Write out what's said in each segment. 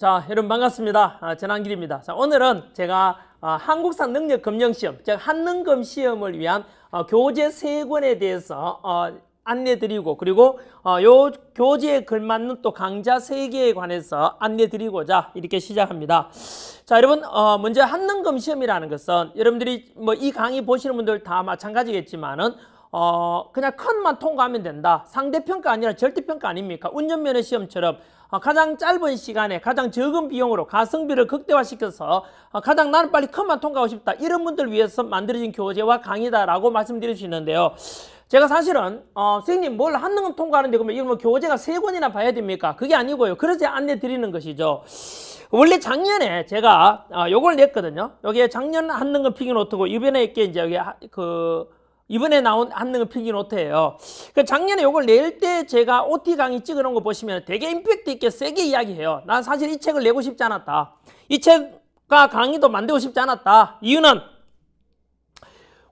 자, 여러분 반갑습니다. 아, 전한길입니다. 자, 오늘은 제가 아, 한국사 능력 검정 시험, 즉 한능검 시험을 위한 어, 교재 세 권에 대해서 어, 안내드리고 그리고 어, 요 교재에 걸맞는 또 강좌 세 개에 관해서 안내드리고자 이렇게 시작합니다. 자, 여러분 어, 먼저 한능검 시험이라는 것은 여러분들이 뭐 이 강의 보시는 분들 다 마찬가지겠지만은 어, 그냥 큰만 통과하면 된다. 상대평가 아니라 절대평가 아닙니까? 운전면허 시험처럼 어, 가장 짧은 시간에 가장 적은 비용으로 가성비를 극대화시켜서 어, 가장 나는 빨리 큰만 통과하고 싶다. 이런 분들 위해서 만들어진 교재와 강의다라고 말씀드릴 수 있는데요. 제가 사실은 어, 선생님 뭘 하는 건 통과하는데 그러면 이거 뭐 교재가 세 권이나 봐야 됩니까? 그게 아니고요. 그래서 안내 드리는 것이죠. 원래 작년에 제가 어, 요걸 냈거든요. 여기에 작년 한능은 피기 노트고 이번에 이게 이제 여기 그 이번에 나온 한능은 필기 노트예요. 그 그러니까 작년에 이걸 낼 때 제가 OT 강의 찍어놓은 거 보시면 되게 임팩트 있게 세게 이야기해요. 난 사실 이 책을 내고 싶지 않았다. 이 책과 강의도 만들고 싶지 않았다. 이유는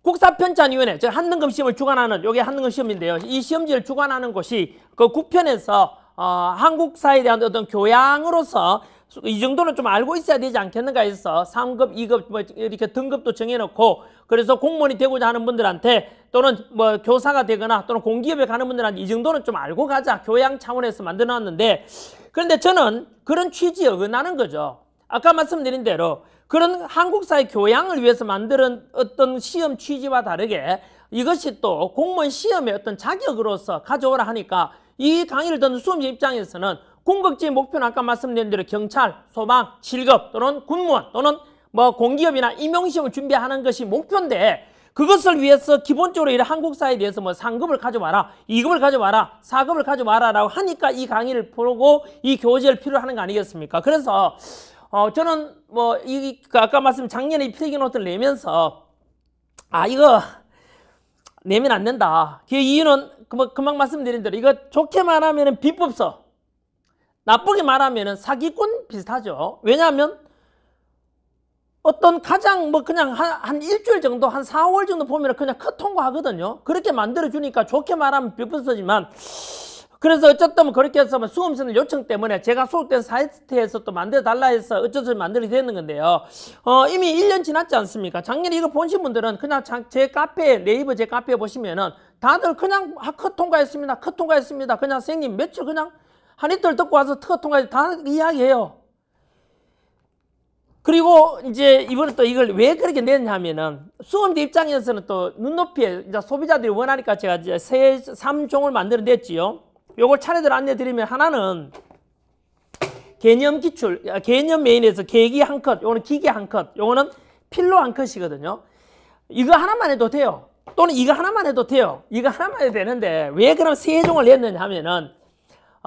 국사편찬위원회, 즉 한능금 시험을 주관하는 요게 한능금 시험인데요. 이 시험지를 주관하는 곳이 그 국편에서 어, 한국 사회에 대한 어떤 교양으로서 이 정도는 좀 알고 있어야 되지 않겠는가 해서 3급, 2급 뭐 이렇게 등급도 정해놓고 그래서 공무원이 되고자 하는 분들한테 또는 뭐 교사가 되거나 또는 공기업에 가는 분들한테 이 정도는 좀 알고 가자 교양 차원에서 만들어놨는데 그런데 저는 그런 취지에 어긋나는 거죠. 아까 말씀드린 대로 그런 한국 사회 교양을 위해서 만드는 어떤 시험 취지와 다르게 이것이 또 공무원 시험의 어떤 자격으로서 가져오라 하니까 이 강의를 듣는 수험생 입장에서는 공급지의 목표는 아까 말씀드린 대로 경찰, 소방, 실급 또는 군무원 또는 뭐 공기업이나 임용시험을 준비하는 것이 목표인데 그것을 위해서 기본적으로 이런 한국 사회에 대해서 뭐 상급을 가져와라, 이급을 가져와라, 사급을 가져와라라고 하니까 이 강의를 보고 이 교재를 필요로 하는 거 아니겠습니까? 그래서 어 저는 뭐이 그 아까 말씀 작년에 필기 노트를 내면서 아 이거 내면 안 된다. 그 이유는 금방, 그 뭐 금방 말씀드린 대로 이거 좋게말 하면은 비법서 나쁘게 말하면 사기꾼 비슷하죠. 왜냐하면 어떤 가장 뭐 그냥 한, 한 일주일 정도 한 4월 정도 보면 그냥 컷 통과하거든요. 그렇게 만들어주니까 좋게 말하면 비분서지만 그래서 어쨌든 뭐 그렇게 해서 뭐 수험생들 요청 때문에 제가 소속된 사이트에서 또 만들어달라 해서 어쩔수 없이 만들게 되는 건데요. 어, 이미 1년 지났지 않습니까? 작년에 이거 보신 분들은 그냥 제 카페, 네이버 제 카페에 보시면은 다들 그냥 컷 아, 통과했습니다. 컷 통과했습니다. 그냥 선생님 며칠 그냥 한 이틀 듣고 와서 특허통과해서 다 이야기해요. 그리고 이제 이번에 또 이걸 왜 그렇게 내냐 느 하면은 수험대 입장에서는 또 눈높이에 이제 소비자들이 원하니까 제가 이제 세, 3종을 만들어 냈지요. 요걸 차례대로 안내 드리면 하나는 개념 기출, 아, 개념 메인에서 계기 한 컷, 요거는 기계 한 컷, 요거는 필로 한 컷이거든요. 이거 하나만 해도 돼요. 또는 이거 하나만 해도 돼요. 이거 하나만 해도 되는데 왜 그럼 세 종을 냈느냐 하면은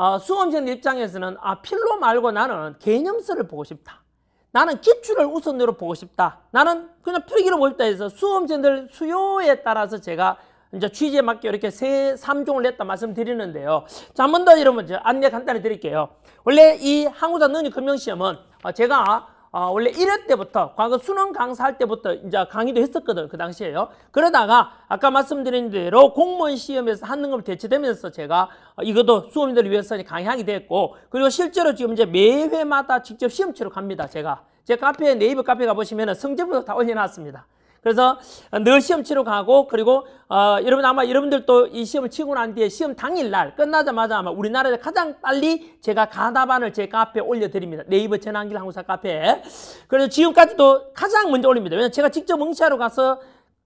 어, 수험생 입장에서는 아 필로 말고 나는 개념서를 보고 싶다. 나는 기출을 우선으로 보고 싶다. 나는 그냥 필기를 보고 싶다 해서 수험생들 수요에 따라서 제가 이제 취지에 맞게 이렇게 세 3종을 냈다 말씀드리는데요. 자, 먼저 여 이러면 안내 간단히 드릴게요. 원래 이 항우자 능력 금융시험은 어, 제가 어, 원래 1회 때부터 과거 수능 강사할 때부터 이제 강의도 했었거든 그 당시에요. 그러다가 아까 말씀드린 대로 공무원 시험에서 한능급 대체되면서 제가 어, 이것도 수험인들을 위해서 강의하게 됐고 그리고 실제로 지금 이제 매 회마다 직접 시험치러 갑니다 제가 제 카페에 네이버 카페 가보시면 성적표도 다 올려놨습니다. 그래서 늘 시험 치러 가고 그리고 어, 여러분 아마 여러분들도 이 시험을 치고 난 뒤에 시험 당일날 끝나자마자 아마 우리나라에서 가장 빨리 제가 가다반을 제 카페에 올려드립니다. 네이버 전환길 항우사 카페에. 그래서 지금까지도 가장 먼저 올립니다. 왜냐면 제가 직접 응시하러 가서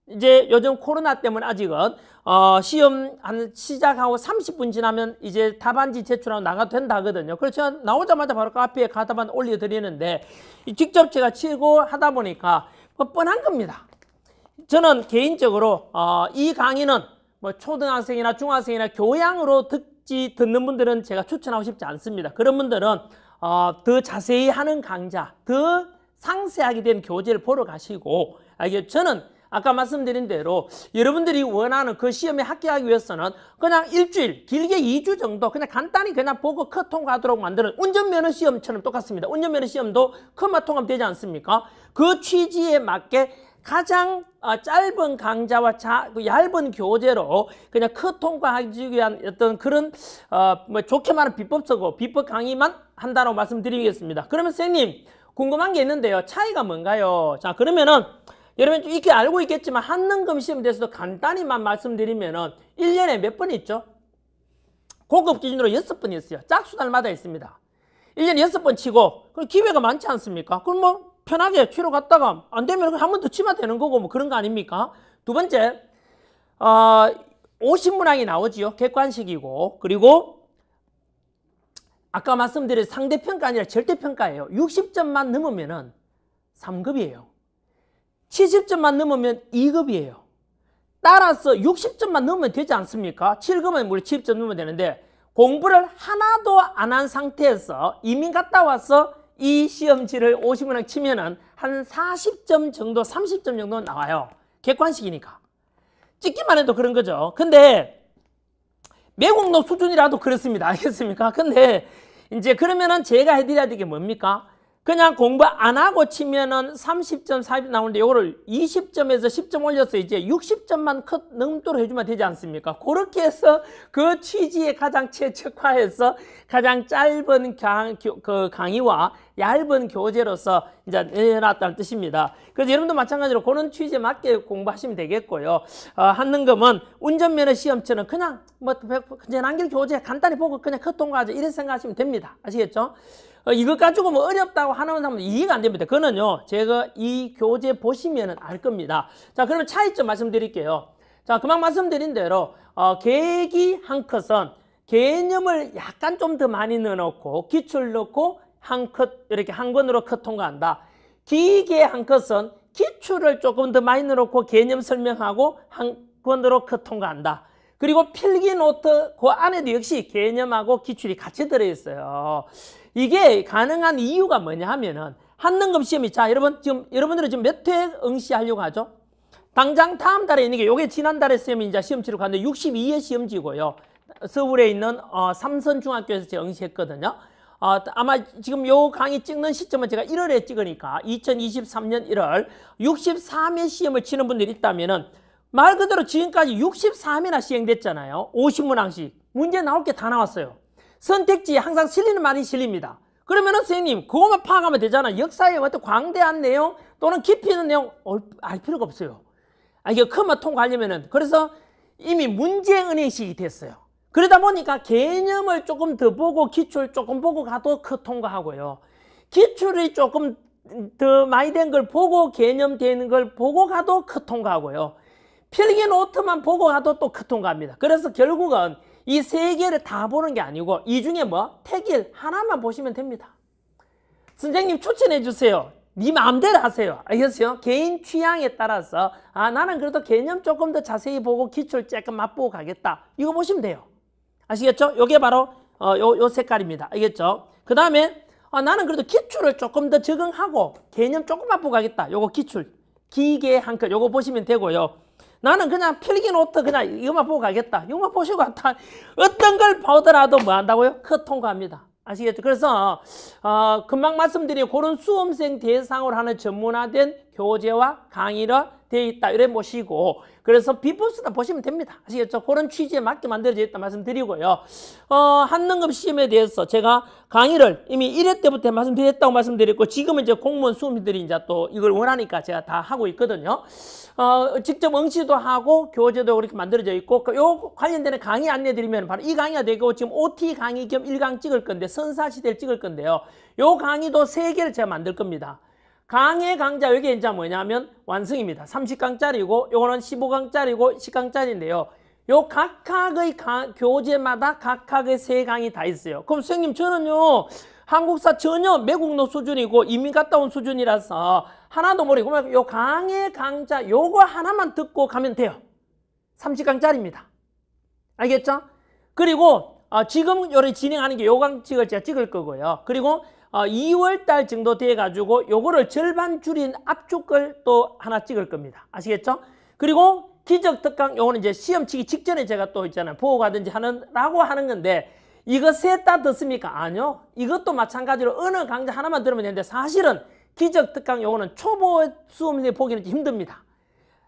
이제 요즘 코로나 때문에 아직은 어, 시험 한 시작하고 30분 지나면 이제 답안지 제출하고 나가 도 된다 하거든요. 그렇죠 나오자마자 바로 카페에 가답안 올려드리는데 직접 제가 치고 하다 보니까 뭐 뻔한 겁니다. 저는 개인적으로 어, 이 강의는 뭐 초등학생이나 중학생이나 교양으로 듣지 듣는 분들은 제가 추천하고 싶지 않습니다. 그런 분들은 어, 더 자세히 하는 강좌, 더 상세하게 된 교재를 보러 가시고 알겠죠? 저는 아까 말씀드린 대로 여러분들이 원하는 그 시험에 합격하기 위해서는 그냥 일주일, 길게 2주 정도 그냥 간단히 그냥 보고 컷 통과하도록 만드는 운전면허 시험처럼 똑같습니다. 운전면허 시험도 컷만 통합되지 않습니까? 그 취지에 맞게 가장 아, 짧은 강좌와 그 얇은 교재로 그냥 크통과 하기 위한 어떤 그런 어, 뭐 좋게 말하면 비법서고 비법 강의만 한다고 말씀드리겠습니다. 그러면 선생님 궁금한 게 있는데요. 차이가 뭔가요? 자 그러면은 여러분 이렇게 알고 있겠지만 한능금 시험에 대해서도 간단히만 말씀드리면은 1년에 몇 번 있죠? 고급 기준으로 6번 있어요. 짝수날마다 있습니다. 1년에 6번 치고 그럼 기회가 많지 않습니까? 그럼 뭐 편하게 치러 갔다가 안 되면 한 번 더 치면 되는 거고 뭐 그런 거 아닙니까? 두 번째, 어, 오신문항이 나오지요. 객관식이고. 그리고 아까 말씀드린 상대평가 아니라 절대평가예요. 60점만 넘으면 3급이에요. 70점만 넘으면 2급이에요. 따라서 60점만 넘으면 되지 않습니까? 7급은 물론 70점 넘으면 되는데 공부를 하나도 안 한 상태에서 이민 갔다 와서 이 시험지를 50문항 치면은 한 40점 정도, 30점 정도 나와요. 객관식이니까. 찍기만 해도 그런 거죠. 근데 매국노 수준이라도 그렇습니다. 알겠습니까? 근데 이제 그러면은 제가 해드려야 되게 뭡니까? 그냥 공부 안 하고 치면은 30점, 40점 나오는데 요거를 20점에서 10점 올려서 이제 60점만 컷 넘도록 해주면 되지 않습니까? 그렇게 해서 그 취지에 가장 최적화해서 가장 짧은 강, 그 강의와 얇은 교재로서 이제 내놨다는 뜻입니다. 그래서 여러분도 마찬가지로 그런 취지에 맞게 공부하시면 되겠고요. 어, 한능금은 운전면허 시험처럼 그냥 뭐 그냥 남길 교재 간단히 보고 그냥 컷 통과하죠. 이런 생각하시면 됩니다. 아시겠죠? 어, 이것 가지고 뭐 어렵다고 하는 사람은 이해가 안 됩니다. 그거는요. 제가 이 교재 보시면 알 겁니다. 자 그러면 차이점 말씀드릴게요. 자 그만 말씀드린 대로 어, 계기한 컷은 개념을 약간 좀 더 많이 넣어놓고 기출 넣고 한컷 이렇게 한 권으로 컷 통과한다. 기계한 컷은 기출을 조금 더 많이 넣고 개념 설명하고 한 권으로 컷 통과한다. 그리고 필기 노트 그 안에도 역시 개념하고 기출이 같이 들어있어요. 이게 가능한 이유가 뭐냐 하면은 한능금 시험이 자 여러분 지금 여러분들은 지금 몇 회 응시하려고 하죠? 당장 다음 달에 있는 게 요게 지난달에 시험이 이제 시험지로 갔는데 62회 시험지고요. 서울에 있는 어, 삼선중학교에서 제가 응시했거든요. 어, 아마 지금 요 강의 찍는 시점은 제가 1월에 찍으니까 2023년 1월 63회 시험을 치는 분들이 있다면은 말 그대로 지금까지 63회나 시행됐잖아요. 50문항씩. 문제 나올 게 다 나왔어요. 선택지에 항상 실리는 말이 실립니다. 그러면은 선생님 그것만 파악하면 되잖아. 역사의 어떤 광대한 내용 또는 깊이 있는 내용 알 필요가 없어요. 아, 이게 큰맛 통과하려면은 그래서 이미 문제은행식이 됐어요. 그러다 보니까 개념을 조금 더 보고 기출 조금 보고 가도 그 통과하고요. 기출이 조금 더 많이 된 걸 보고 개념 되는 걸 보고 가도 그 통과하고요. 필기 노트만 보고 가도 또 그 통과합니다. 그래서 결국은 이 세 개를 다 보는 게 아니고 이 중에 뭐 택일 하나만 보시면 됩니다. 선생님 추천해 주세요. 네 마음대로 하세요. 알겠어요? 개인 취향에 따라서 아 나는 그래도 개념 조금 더 자세히 보고 기출 조금 맛보고 가겠다. 이거 보시면 돼요. 아시겠죠? 요게 바로 어, 요, 요 색깔입니다. 알겠죠? 그 다음에 어, 나는 그래도 기출을 조금 더 적응하고 개념 조금 바꿔 가겠다. 요거 기출. 기계 한 컷. 요거 보시면 되고요. 나는 그냥 필기 노트 그냥 이거만 보고 가겠다. 이거만 보시고 다 어떤 걸 보더라도 뭐 한다고요? 컷 통과합니다. 아시겠죠? 그래서 어, 금방 말씀드린 그런 수험생 대상으로 하는 전문화된 교재와 강의를 되어 있다 이래 모시고 그래서 비포스다 보시면 됩니다. 아시겠죠? 그런 취지에 맞게 만들어져 있다 말씀드리고요. 어, 한능급 시험에 대해서 제가 강의를 이미 1회 때부터 말씀드렸다고 말씀드렸고 지금은 이제 공무원 수험생들이 이제 또 이걸 원하니까 제가 다 하고 있거든요. 어, 직접 응시도 하고 교재도 그렇게 만들어져 있고 그 요 관련되는 강의 안내 드리면 바로 이 강의가 되고 지금 OT 강의 겸 1강 찍을 건데 선사시대를 찍을 건데요. 요 강의도 3개를 제가 만들 겁니다. 강의 강좌 여기 이제 뭐냐면 완성입니다 30강짜리고 요거는 15강짜리고 10강짜리인데요. 요 각각의 가, 교재마다 각각의 세 강이 다 있어요. 그럼 선생님 저는요. 한국사 전혀 매국노 수준이고 이민 갔다 온 수준이라서 하나도 모르고 요 강의 강좌 요거 하나만 듣고 가면 돼요. 30강짜리입니다. 알겠죠? 그리고 어, 지금 요리 진행하는 게 요 강직을 제가 찍을 거고요. 그리고 2월 어, 달 정도 돼 가지고 요거를 절반 줄인 압축을 또 하나 찍을 겁니다. 아시겠죠? 그리고 기적 특강 요거는 이제 시험치기 직전에 제가 또 있잖아요. 보호가든지 하는라고 하는 건데 이거 셋다 듣습니까? 아니요. 이것도 마찬가지로 어느 강좌 하나만 들으면 되는데 사실은 기적 특강 요거는 초보 수험생이 보기는 힘듭니다.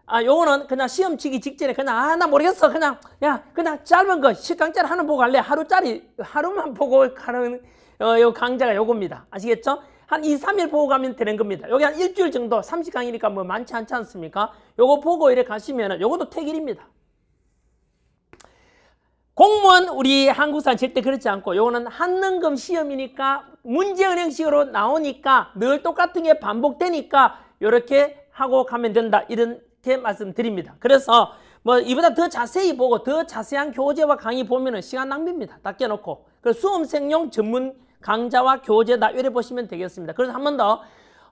아, 요거는 그냥 시험 치기 직전에 그냥 아, 나 모르겠어. 그냥 야, 그냥 짧은 거 10강짜리 하나 보고 갈래. 하루짜리 하루만 보고 가는 어, 요 강좌가 요겁니다. 아시겠죠? 한 2, 3일 보고 가면 되는 겁니다. 여기 한 일주일 정도 30강이니까 뭐 많지 않지 않습니까? 요거 보고 이래 가시면은 요것도 퇴길입니다. 공무원 우리 한국사 절대 그렇지 않고 요거는 한능금 시험이니까 문제은행식으로 나오니까 늘 똑같은 게 반복되니까 요렇게 하고 가면 된다. 이렇게 말씀드립니다. 그래서 뭐 이보다 더 자세히 보고 더 자세한 교재와 강의 보면은 시간 낭비입니다. 닦여놓고그 수험생용 전문 강자와 교재다 이래 보시면 되겠습니다. 그래서 한 번 더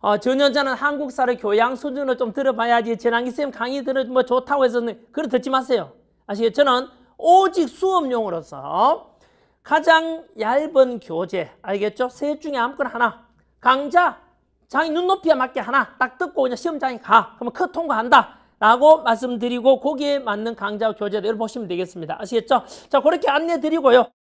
어, 전여자는 한국사를 교양 수준으로 좀 들어봐야지 재난기쌤 강의 들으면 뭐 좋다고 해서 그걸 듣지 마세요. 아시겠죠? 저는 오직 수업용으로서 가장 얇은 교재 알겠죠? 셋 중에 아무거나 하나 강자 장이 눈높이에 맞게 하나 딱 듣고 그냥 시험장에 가 그러면 컷 통과한다 라고 말씀드리고 거기에 맞는 강좌 교재를 보시면 되겠습니다. 아시겠죠? 자 그렇게 안내 드리고요.